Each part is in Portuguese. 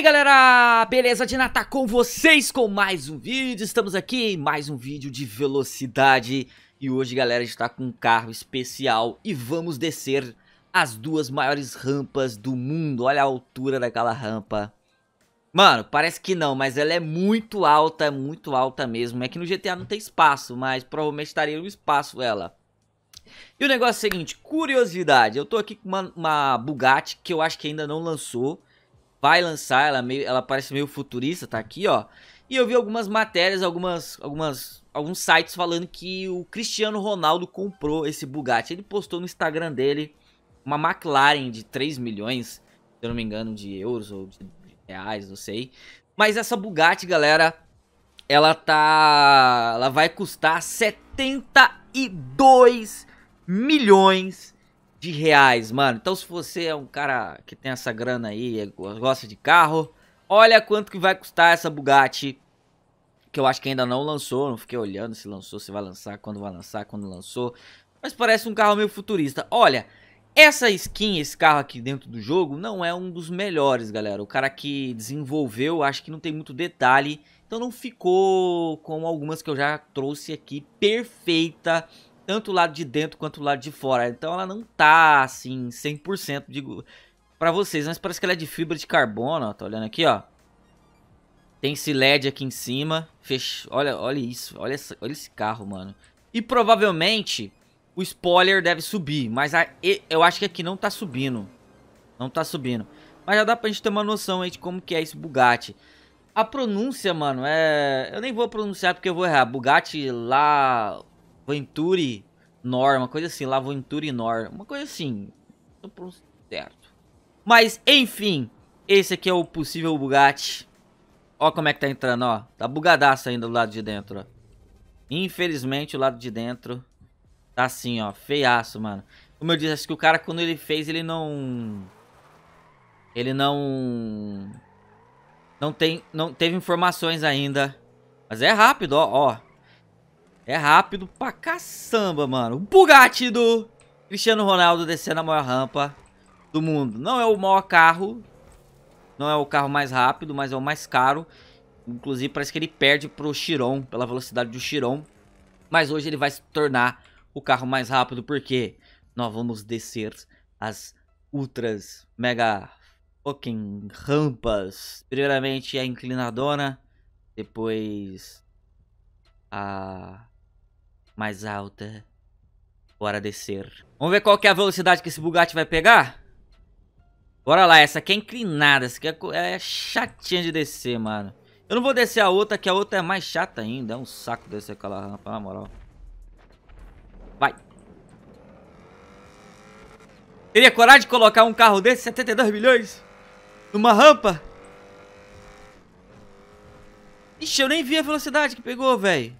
aí galera, beleza de Natal com vocês com mais um vídeo, estamos aqui em mais um vídeo de velocidade E hoje galera, a gente tá com um carro especial e vamos descer as duas maiores rampas do mundo Olha a altura daquela rampa Mano, parece que não, mas ela é muito alta, muito alta mesmo É que no GTA não tem espaço, mas provavelmente estaria no espaço ela e o negócio é o seguinte, curiosidade, eu tô aqui com uma, uma Bugatti que eu acho que ainda não lançou vai lançar, ela, é meio, ela parece meio futurista, tá aqui, ó. E eu vi algumas matérias, algumas, algumas, alguns sites falando que o Cristiano Ronaldo comprou esse Bugatti. Ele postou no Instagram dele uma McLaren de 3 milhões, se eu não me engano, de euros ou de reais, não sei. Mas essa Bugatti, galera, ela tá. Ela vai custar 72 milhões de reais, mano. Então, se você é um cara que tem essa grana aí, é, gosta de carro, olha quanto que vai custar essa Bugatti. Que eu acho que ainda não lançou, não fiquei olhando se lançou, se vai lançar, quando vai lançar, quando lançou. Mas parece um carro meio futurista. Olha, essa skin, esse carro aqui dentro do jogo, não é um dos melhores, galera. O cara que desenvolveu, acho que não tem muito detalhe. Então não ficou como algumas que eu já trouxe aqui perfeita tanto o lado de dentro quanto o lado de fora. Então ela não tá assim 100% digo para vocês, mas parece que ela é de fibra de carbono, ó, tá olhando aqui, ó. Tem esse LED aqui em cima. Fech... Olha, olha isso, olha, essa... olha esse carro, mano. E provavelmente o spoiler deve subir, mas a... eu acho que aqui não tá subindo. Não tá subindo. Mas já dá pra gente ter uma noção aí de como que é esse Bugatti. A pronúncia, mano, é... Eu nem vou pronunciar porque eu vou errar. Bugatti lá... Venturi Nor, uma coisa assim, lá Venturi Nor, uma coisa assim, não certo. Mas enfim, esse aqui é o possível Bugatti. Ó como é que tá entrando, ó. Tá bugadaço ainda do lado de dentro, ó. Infelizmente o lado de dentro tá assim, ó, feiaço, mano. Como eu disse, acho que o cara quando ele fez, ele não ele não não tem não teve informações ainda. Mas é rápido, ó, ó. É rápido pra caçamba, mano. O Bugatti do Cristiano Ronaldo descendo a maior rampa do mundo. Não é o maior carro, não é o carro mais rápido, mas é o mais caro. Inclusive, parece que ele perde pro Chiron, pela velocidade do Chiron. Mas hoje ele vai se tornar o carro mais rápido, porque nós vamos descer as ultras mega fucking rampas. Primeiramente a inclinadona, depois a mais alta. Bora descer. Vamos ver qual que é a velocidade que esse Bugatti vai pegar? Bora lá, essa aqui é inclinada, essa aqui é, é chatinha de descer, mano. Eu não vou descer a outra, que a outra é mais chata ainda. É um saco descer aquela rampa, na moral. Vai. Teria coragem de colocar um carro desse, 72 milhões, numa rampa? Ixi, eu nem vi a velocidade que pegou, velho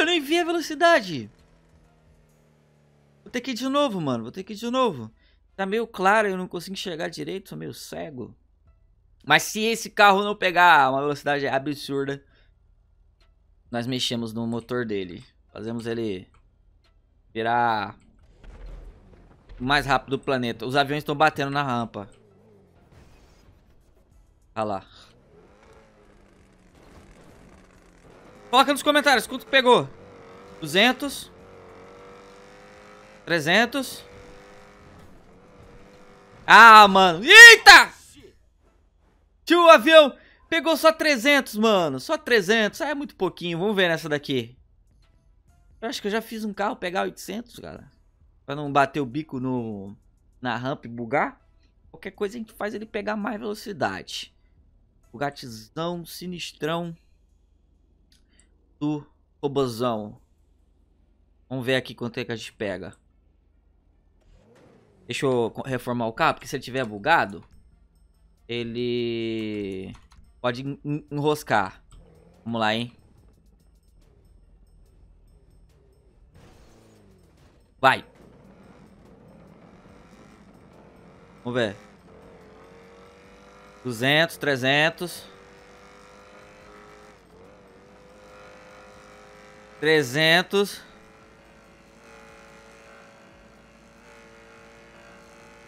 eu nem vi a velocidade. Vou ter que ir de novo, mano. Vou ter que ir de novo. Tá meio claro, eu não consigo enxergar direito, sou meio cego. Mas se esse carro não pegar uma velocidade absurda, nós mexemos no motor dele. Fazemos ele virar o mais rápido do planeta. Os aviões estão batendo na rampa. Olha lá. Coloca nos comentários quanto pegou. 200. 300. Ah, mano. Eita! Tio, o avião pegou só 300, mano. Só 300. Ah, é muito pouquinho. Vamos ver nessa daqui. Eu acho que eu já fiz um carro pegar 800, galera. Pra não bater o bico no na rampa e bugar. Qualquer coisa a gente faz ele pegar mais velocidade. Bugatizão, sinistrão do robozão. Vamos ver aqui quanto é que a gente pega. Deixa eu reformar o carro, porque se ele tiver bugado, ele pode enroscar. Vamos lá, hein? Vai! Vamos ver. 200, 300... 300.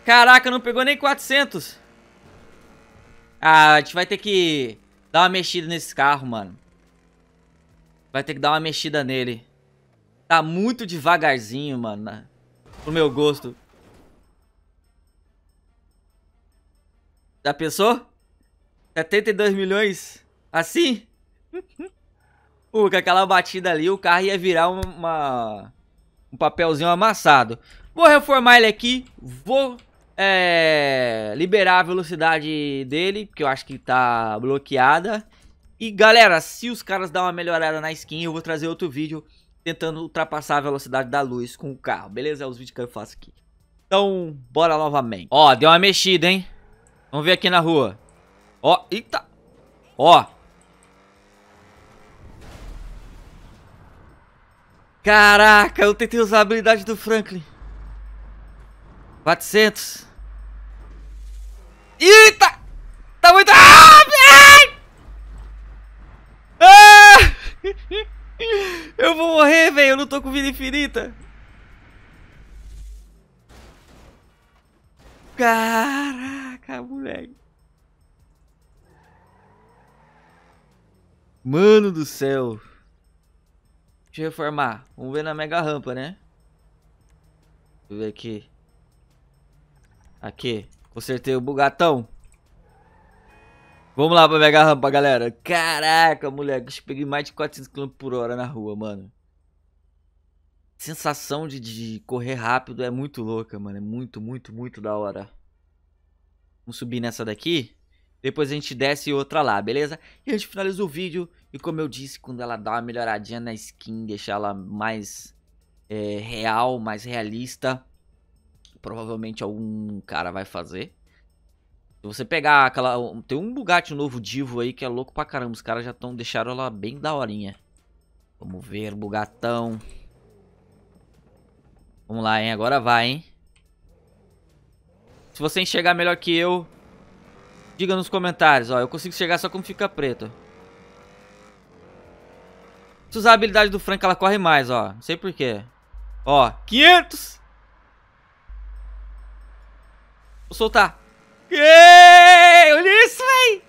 Caraca, não pegou nem 400. Ah, a gente vai ter que dar uma mexida nesse carro, mano. Vai ter que dar uma mexida nele. Tá muito devagarzinho, mano. Né? Pro meu gosto. Já pensou? 72 milhões? Assim? Pô, com aquela batida ali, o carro ia virar uma, um papelzinho amassado. Vou reformar ele aqui, vou é, liberar a velocidade dele, porque eu acho que tá bloqueada. E galera, se os caras dão uma melhorada na skin, eu vou trazer outro vídeo tentando ultrapassar a velocidade da luz com o carro, beleza? É os vídeos que eu faço aqui. Então, bora novamente. Ó, deu uma mexida, hein? Vamos ver aqui na rua. Ó, eita. Ó, Caraca, eu tentei usar a habilidade do Franklin. 400. Eita! Tá muito... Ah! Ah! Eu vou morrer, velho. Eu não tô com vida infinita. Caraca, moleque. Mano do céu. Deixa eu reformar. Vamos ver na mega rampa, né? Deixa eu ver aqui. Aqui. Consertei o bugatão. Vamos lá pra mega rampa, galera. Caraca, moleque. Eu peguei mais de 400 km por hora na rua, mano. Sensação de, de correr rápido é muito louca, mano. É muito, muito, muito da hora. Vamos subir nessa daqui. Depois a gente desce outra lá, beleza? E a gente finaliza o vídeo e como eu disse, quando ela dá uma melhoradinha na skin, deixar ela mais é, real, mais realista, provavelmente algum cara vai fazer. Se você pegar aquela. Tem um Bugatti novo Divo aí que é louco pra caramba. Os caras já estão deixaram ela bem daorinha. Vamos ver, Bugatão. Vamos lá, hein? Agora vai, hein? Se você enxergar melhor que eu, diga nos comentários. Ó, eu consigo chegar só quando fica preto. Se usar a habilidade do Frank, ela corre mais, ó. Não sei porquê. Ó, 500. Vou soltar. Ei, olha isso, véi.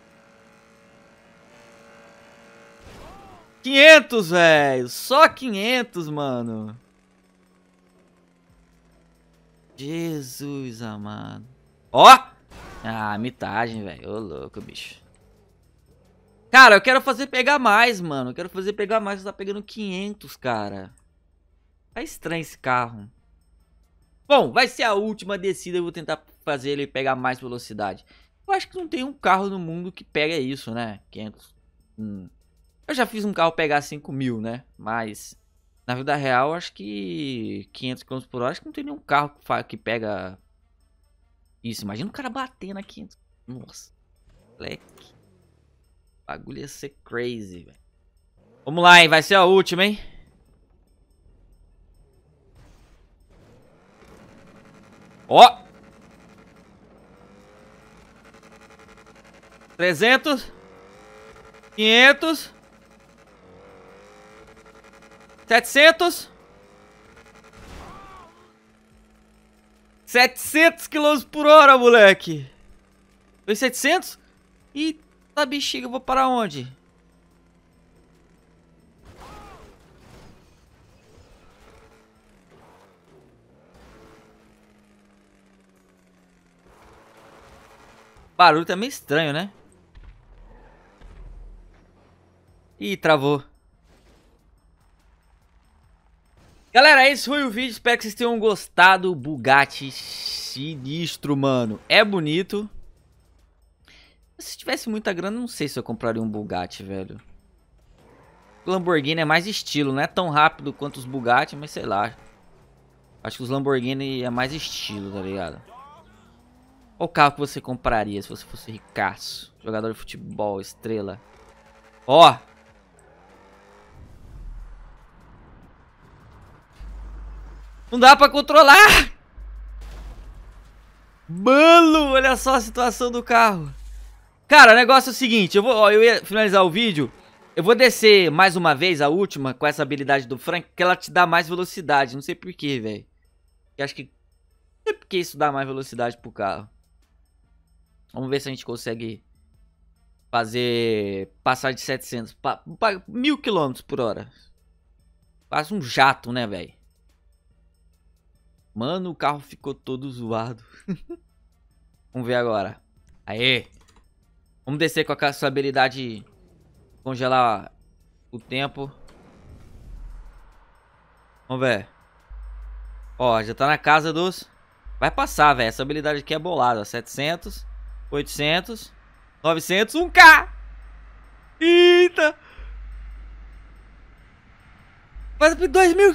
500, velho. Só 500, mano. Jesus amado. Ó. Ah, mitagem, velho. Ô, louco, bicho. Cara, eu quero fazer pegar mais, mano. Eu quero fazer pegar mais. Você tá pegando 500, cara. Tá estranho esse carro. Bom, vai ser a última descida. Eu vou tentar fazer ele pegar mais velocidade. Eu acho que não tem um carro no mundo que pega isso, né? 500. Hum. Eu já fiz um carro pegar 5 mil, né? Mas na vida real, acho que 500 km por hora, acho que não tem nenhum carro que, que pega isso. Imagina o cara batendo a 500. Nossa, moleque bagulho ia ser crazy, velho. Vamos lá, hein? Vai ser a última, hein? Ó! 300. 500. 700. 700 km por hora, moleque. Foi setecentos E da bexiga eu vou para onde? O barulho tá meio estranho, né? Ih, travou. Galera, esse é foi o vídeo. Espero que vocês tenham gostado. Bugatti sinistro, mano. É bonito. Se tivesse muita grana, não sei se eu compraria um Bugatti, velho. O Lamborghini é mais estilo, não é tão rápido quanto os Bugatti, mas sei lá. Acho que os Lamborghini é mais estilo, tá ligado? Qual carro que você compraria se você fosse ricaço? Jogador de futebol, estrela. Ó! Oh! Não dá pra controlar! Mano, olha só a situação do carro. Cara, o negócio é o seguinte, eu, vou, ó, eu ia finalizar o vídeo, eu vou descer mais uma vez, a última, com essa habilidade do Frank, que ela te dá mais velocidade, não sei porquê, velho. Eu acho que... Não sei porque isso dá mais velocidade pro carro. Vamos ver se a gente consegue fazer... Passar de 700 pra, pra mil quilômetros por hora. Quase um jato, né, velho? Mano, o carro ficou todo zoado. Vamos ver agora. Aê! Vamos descer com a sua habilidade congelar o tempo. Vamos ver. Ó, já tá na casa dos... Vai passar, velho. Essa habilidade aqui é bolada. 700, 800, 900, 1k! Eita! Faz mil...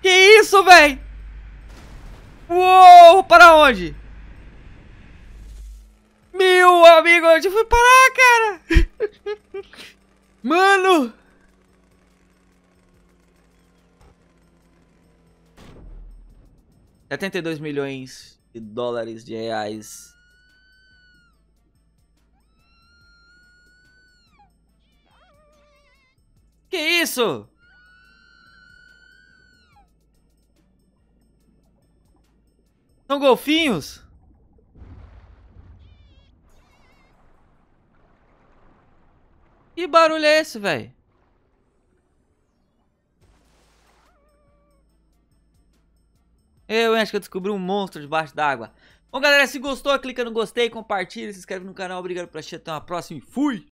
Que isso, velho? Uou! Para onde? Meu amigo, onde eu fui parar, cara? Mano! Setenta e dois milhões de dólares de reais. Que isso? São golfinhos? Que barulho é esse, velho? Eu acho que eu descobri um monstro debaixo d'água. Bom, galera, se gostou, clica no gostei, compartilha, se inscreve no canal. Obrigado por assistir. Até uma próxima e fui!